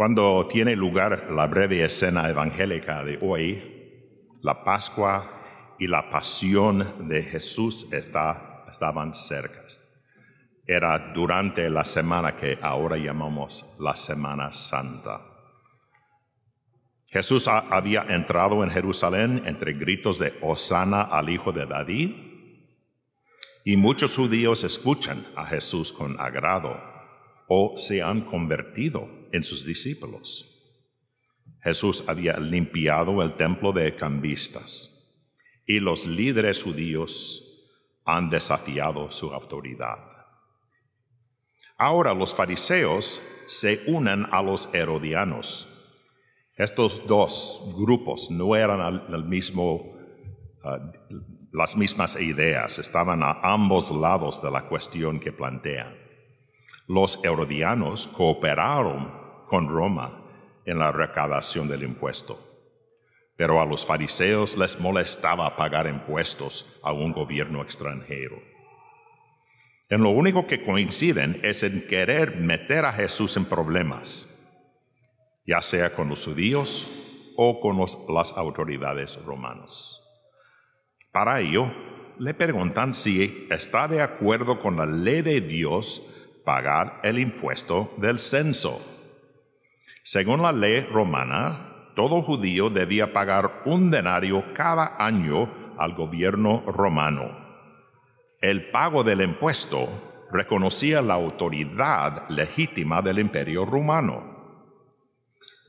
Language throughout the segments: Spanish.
Cuando tiene lugar la breve escena evangélica de hoy, la Pascua y la pasión de Jesús estaban cercas. Era durante la semana que ahora llamamos la Semana Santa. Jesús había entrado en Jerusalén entre gritos de Hosana al hijo de David, y muchos judíos escuchan a Jesús con agrado o se han convertido en sus discípulos. Jesús había limpiado el templo de cambistas y los líderes judíos han desafiado su autoridad. Ahora los fariseos se unen a los herodianos. Estos dos grupos no eran al, mismo, uh, las mismas ideas, estaban a ambos lados de la cuestión que plantean. Los herodianos cooperaron con Roma en la recaudación del impuesto. Pero a los fariseos les molestaba pagar impuestos a un gobierno extranjero. En lo único que coinciden es en querer meter a Jesús en problemas, ya sea con los judíos o con las autoridades romanas. Para ello, le preguntan si está de acuerdo con la ley de Dios pagar el impuesto del censo según la ley romana, todo judío debía pagar un denario cada año al gobierno romano. El pago del impuesto reconocía la autoridad legítima del imperio romano.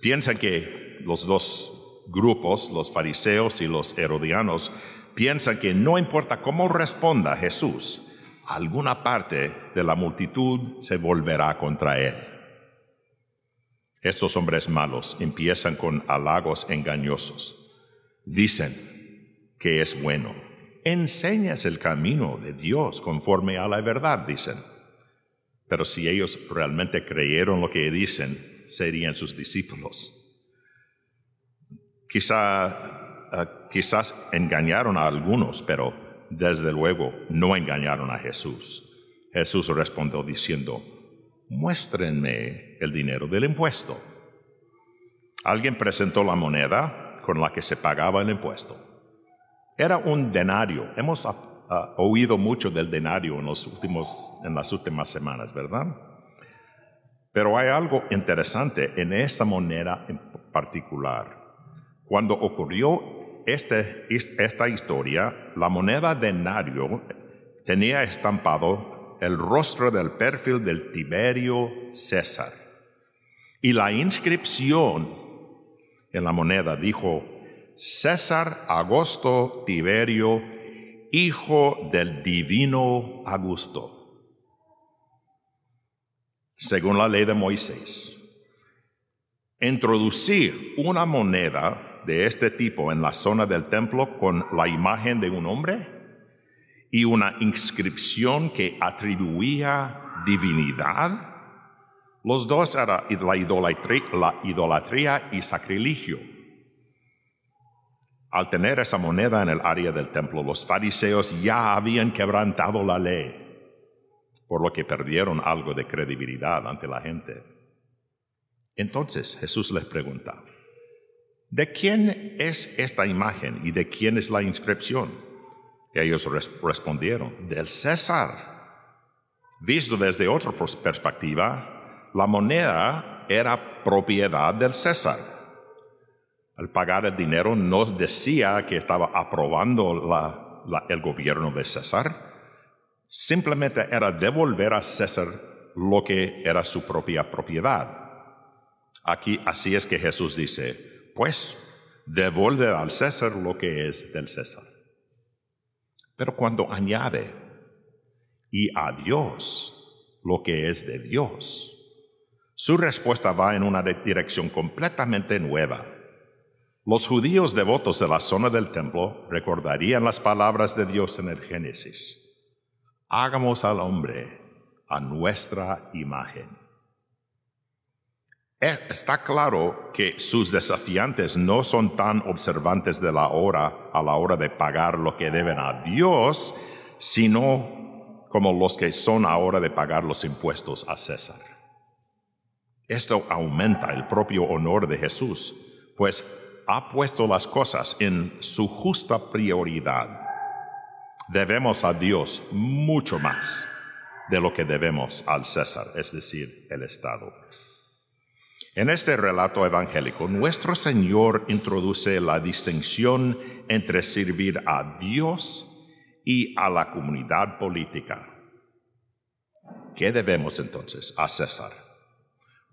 Piensan que los dos grupos, los fariseos y los herodianos, piensan que no importa cómo responda Jesús, alguna parte de la multitud se volverá contra él. Estos hombres malos empiezan con halagos engañosos. Dicen que es bueno. Enseñas el camino de Dios conforme a la verdad, dicen. Pero si ellos realmente creyeron lo que dicen, serían sus discípulos. Quizá, ah, quizás engañaron a algunos, pero desde luego no engañaron a Jesús. Jesús respondió diciendo, muéstrenme el dinero del impuesto. Alguien presentó la moneda con la que se pagaba el impuesto. Era un denario. Hemos oído mucho del denario en, las últimas semanas, ¿verdad? Pero hay algo interesante en esta moneda en particular. Cuando ocurrió este, esta historia, la moneda denario tenía estampado el rostro del perfil del Tiberio César. Y la inscripción en la moneda dijo, César Agosto Tiberio, hijo del divino Augusto, según la ley de Moisés. Introducir una moneda de este tipo en la zona del templo con la imagen de un hombre y una inscripción que atribuía divinidad, los dos eran la idolatría, idolatría y sacrilegio. Al tener esa moneda en el área del templo, los fariseos ya habían quebrantado la ley, por lo que perdieron algo de credibilidad ante la gente. Entonces Jesús les pregunta, ¿de quién es esta imagen y de quién es la inscripción? ellos respondieron, del César. Visto desde otra perspectiva, la moneda era propiedad del César. Al pagar el dinero no decía que estaba aprobando el gobierno de César, simplemente era devolver a César lo que era su propia propiedad. Aquí así es que Jesús dice, pues devuelve al César lo que es del César. Pero cuando añade, y a Dios lo que es de Dios, su respuesta va en una dirección completamente nueva. Los judíos devotos de la zona del templo recordarían las palabras de Dios en el Génesis. Hagamos al hombre a nuestra imagen. Eh, está claro que sus desafiantes no son tan observantes de la hora a la hora de pagar lo que deben a Dios, sino como los que son a hora de pagar los impuestos a César. Esto aumenta el propio honor de Jesús, pues ha puesto las cosas en su justa prioridad. Debemos a Dios mucho más de lo que debemos al César, es decir, el Estado. En este relato evangélico, nuestro Señor introduce la distinción entre servir a Dios y a la comunidad política. ¿Qué debemos entonces a César?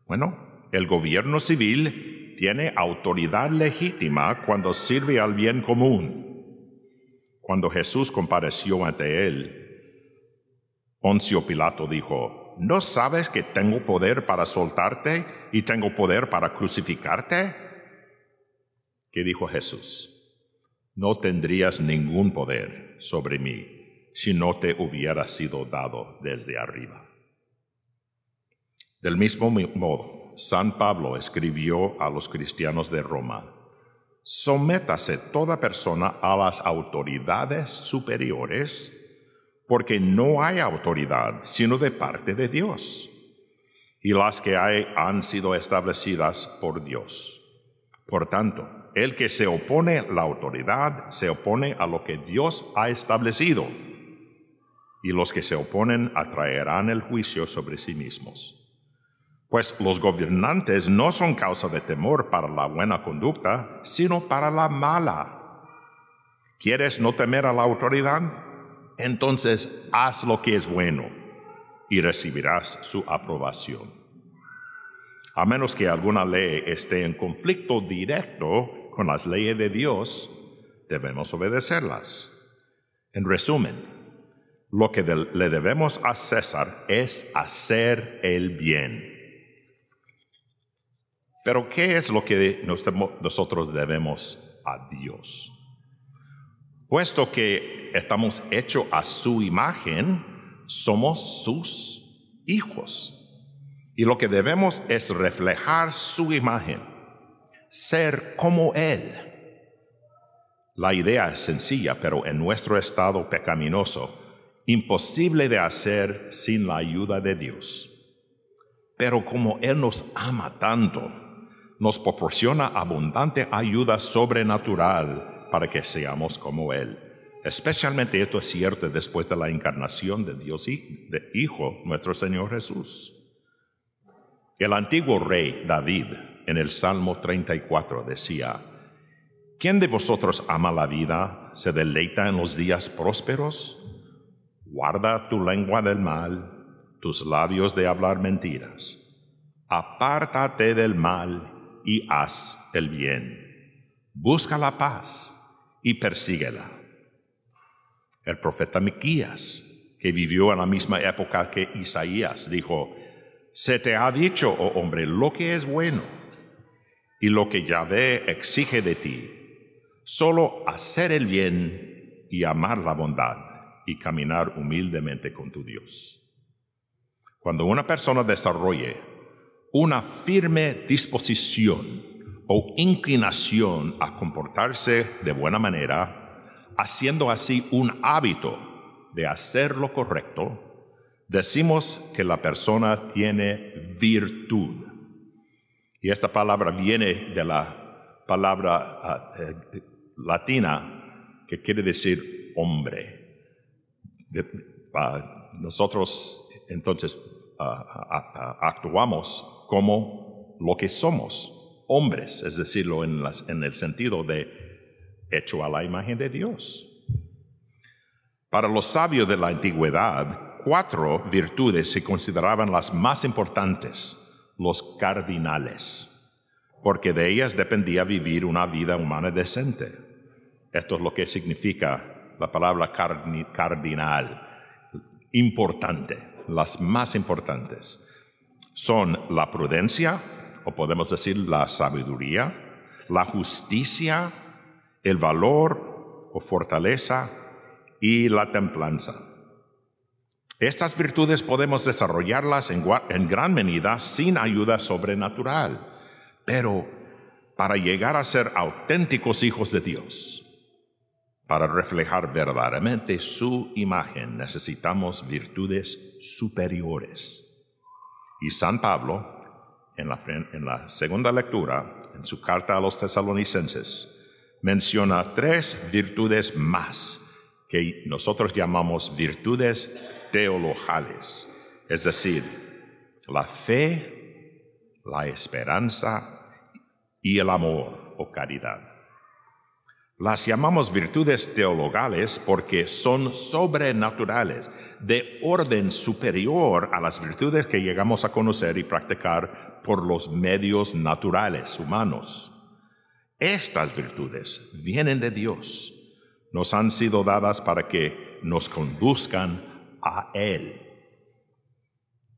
Bueno, el gobierno civil tiene autoridad legítima cuando sirve al bien común. Cuando Jesús compareció ante él, Poncio Pilato dijo, ¿no sabes que tengo poder para soltarte y tengo poder para crucificarte? ¿Qué dijo Jesús? No tendrías ningún poder sobre mí si no te hubiera sido dado desde arriba. Del mismo modo, San Pablo escribió a los cristianos de Roma, Sométase toda persona a las autoridades superiores porque no hay autoridad sino de parte de Dios. Y las que hay han sido establecidas por Dios. Por tanto, el que se opone a la autoridad se opone a lo que Dios ha establecido. Y los que se oponen atraerán el juicio sobre sí mismos. Pues los gobernantes no son causa de temor para la buena conducta, sino para la mala. ¿Quieres no temer a la autoridad? entonces haz lo que es bueno y recibirás su aprobación. A menos que alguna ley esté en conflicto directo con las leyes de Dios, debemos obedecerlas. En resumen, lo que le debemos a César es hacer el bien. Pero ¿qué es lo que nosotros debemos a Dios? Puesto que estamos hechos a su imagen, somos sus hijos. Y lo que debemos es reflejar su imagen, ser como Él. La idea es sencilla, pero en nuestro estado pecaminoso, imposible de hacer sin la ayuda de Dios. Pero como Él nos ama tanto, nos proporciona abundante ayuda sobrenatural para que seamos como Él. Especialmente esto es cierto después de la encarnación de Dios y de Hijo, nuestro Señor Jesús. El antiguo rey David en el Salmo 34 decía, ¿quién de vosotros ama la vida, se deleita en los días prósperos? Guarda tu lengua del mal, tus labios de hablar mentiras. Apártate del mal y haz el bien. Busca la paz y persíguela. El profeta Miquías, que vivió en la misma época que Isaías, dijo, se te ha dicho, oh hombre, lo que es bueno y lo que Yahvé exige de ti, solo hacer el bien y amar la bondad y caminar humildemente con tu Dios. Cuando una persona desarrolle una firme disposición o inclinación a comportarse de buena manera, haciendo así un hábito de hacer lo correcto, decimos que la persona tiene virtud. Y esta palabra viene de la palabra ah, eh, latina que quiere decir hombre. Ah, nosotros entonces ah, actuamos como lo que somos hombres, es decirlo en, en el sentido de hecho a la imagen de Dios. Para los sabios de la antigüedad, cuatro virtudes se consideraban las más importantes, los cardinales, porque de ellas dependía vivir una vida humana decente. Esto es lo que significa la palabra cardinal, importante, las más importantes. Son la prudencia, o podemos decir la sabiduría, la justicia, el valor o fortaleza y la templanza. Estas virtudes podemos desarrollarlas en, en gran medida sin ayuda sobrenatural, pero para llegar a ser auténticos hijos de Dios, para reflejar verdaderamente su imagen necesitamos virtudes superiores. Y San Pablo en la, segunda lectura, en su carta a los tesalonicenses, menciona tres virtudes más que nosotros llamamos virtudes teologales, es decir, la fe, la esperanza y el amor o caridad. Las llamamos virtudes teologales porque son sobrenaturales, de orden superior a las virtudes que llegamos a conocer y practicar por los medios naturales humanos. Estas virtudes vienen de Dios, nos han sido dadas para que nos conduzcan a Él.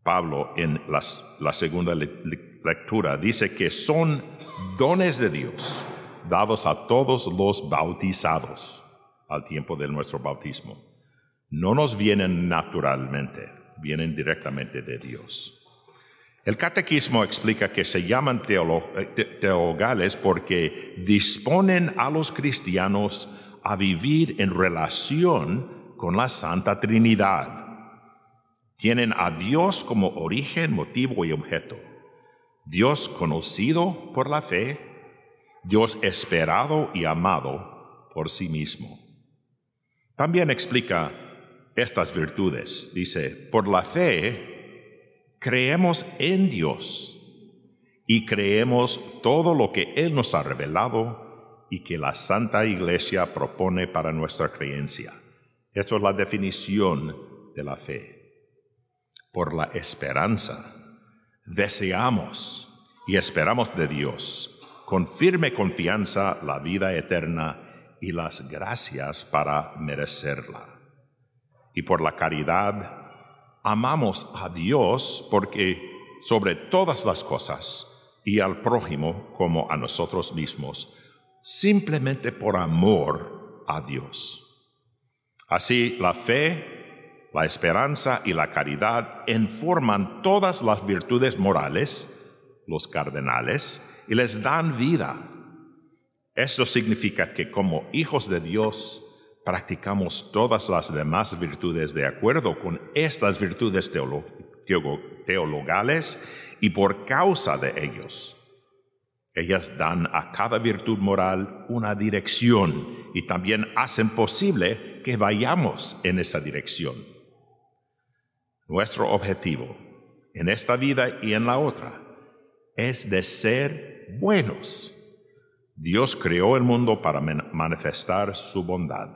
Pablo en la segunda lectura dice que son dones de Dios dados a todos los bautizados al tiempo de nuestro bautismo, no nos vienen naturalmente, vienen directamente de Dios. El catequismo explica que se llaman eh, teogales porque disponen a los cristianos a vivir en relación con la Santa Trinidad. Tienen a Dios como origen, motivo y objeto. Dios conocido por la fe, Dios esperado y amado por sí mismo. También explica estas virtudes. Dice, por la fe creemos en Dios y creemos todo lo que Él nos ha revelado y que la Santa Iglesia propone para nuestra creencia. Esto es la definición de la fe. Por la esperanza deseamos y esperamos de Dios con firme confianza la vida eterna y las gracias para merecerla. Y por la caridad, amamos a Dios porque sobre todas las cosas y al prójimo como a nosotros mismos, simplemente por amor a Dios. Así la fe, la esperanza y la caridad informan todas las virtudes morales los cardenales, y les dan vida. Eso significa que como hijos de Dios practicamos todas las demás virtudes de acuerdo con estas virtudes teológicas, teologales y por causa de ellos. Ellas dan a cada virtud moral una dirección y también hacen posible que vayamos en esa dirección. Nuestro objetivo en esta vida y en la otra es de ser buenos. Dios creó el mundo para manifestar su bondad.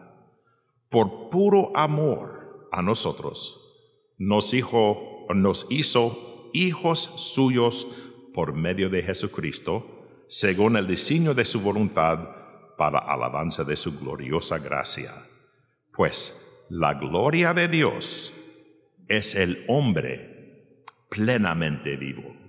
Por puro amor a nosotros, nos, hijo, nos hizo hijos suyos por medio de Jesucristo, según el diseño de su voluntad, para alabanza de su gloriosa gracia. Pues la gloria de Dios es el hombre plenamente vivo.